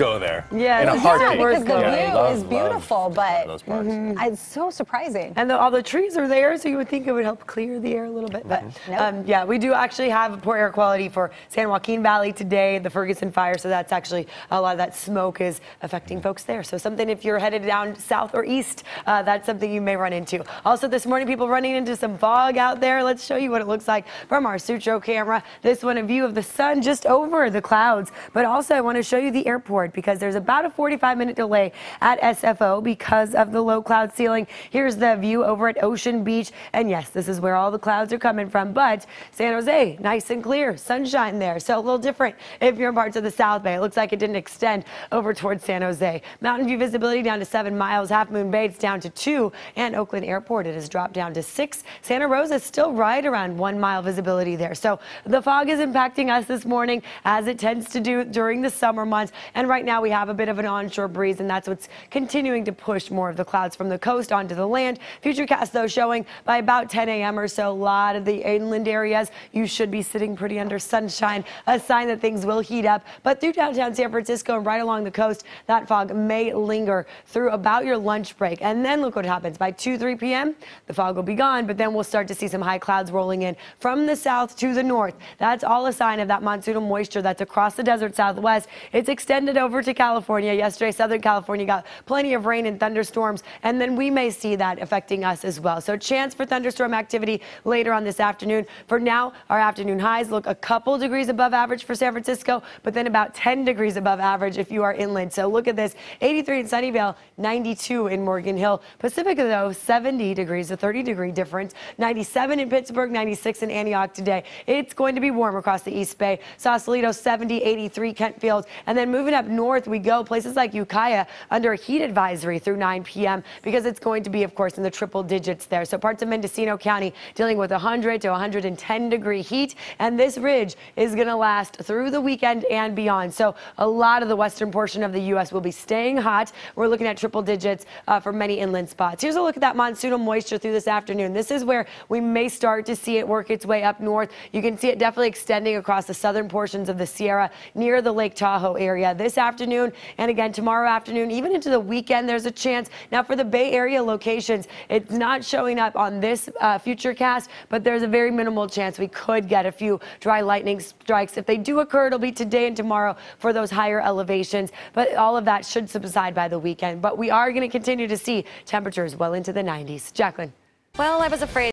go there. Yeah, in a heartbeat. Yeah, because the yeah. view is beautiful, love, but love mm -hmm. it's so surprising. And the, all the trees are there, so you would think it would help clear the air a little bit. But mm-hmm. um, nope. um, yeah, we do actually have poor air quality for San Joaquin Valley today, the Ferguson fire. So that's actually a lot of that smoke is affecting folks there. So something if you're headed down south or east, uh, that's something you may run into. Also this morning, people running into some fog out there. Let's show you what it looks like from our Sutro camera. This one, a view of the sun just over the clouds. But also, I want to show you the airport forward because there's about a 45 minute delay at SFO because of the low cloud ceiling. Here's the view over at Ocean Beach. And yes, this is where all the clouds are coming from, but San Jose, nice and clear, sunshine there. So a little different if you're in parts of the South Bay. It looks like it didn't extend over towards San Jose. Mountain View visibility down to seven miles. Half Moon Bay, it's down to two. And Oakland Airport, it has dropped down to six. Santa Rosa is still right around one mile visibility there. So the fog is impacting us this morning as it tends to do during the summer months. And right right now we have a bit of an onshore breeze, and that's what's continuing to push more of the clouds from the coast onto the land. Futurecast, though, showing by about 10 a.m. or so, a lot of the inland areas, you should be sitting pretty under sunshine, a sign that things will heat up. But through downtown San Francisco and right along the coast, that fog may linger through about your lunch break. And then look what happens. By 2, 3 p.m., the fog will be gone, but then we'll start to see some high clouds rolling in from the south to the north. That's all a sign of that monsoonal moisture that's across the desert southwest. It's extended over to California yesterday. Southern California got plenty of rain and thunderstorms, and then we may see that affecting us as well. So chance for thunderstorm activity later on this afternoon. For now, our afternoon highs look a couple degrees above average for San Francisco, but then about 10 degrees above average if you are inland. So look at this, 83 in Sunnyvale, 92 in Morgan Hill. Pacifica, though, 70 degrees, a 30-degree difference, 97 in Pittsburgh, 96 in Antioch today. It's going to be warm across the East Bay. Sausalito, 70, 83 Kentfield, and then moving up north we go, places like Ukiah under a heat advisory through 9 p.m. because it's going to be, of course, in the triple digits there. So parts of Mendocino County dealing with 100 to 110 degree heat. And this ridge is going to last through the weekend and beyond. So a lot of the western portion of the U.S. will be staying hot. We're looking at triple digits uh, for many inland spots. Here's a look at that monsoonal moisture through this afternoon. This is where we may start to see it work its way up north. You can see it definitely extending across the southern portions of the Sierra near the Lake Tahoe area. This afternoon and again tomorrow afternoon, even into the weekend, there's a chance. Now, for the Bay Area locations, it's not showing up on this uh, future cast, but there's a very minimal chance we could get a few dry lightning strikes. If they do occur, it'll be today and tomorrow for those higher elevations, but all of that should subside by the weekend. But we are going to continue to see temperatures well into the 90s. Jacqueline. Well, I was afraid.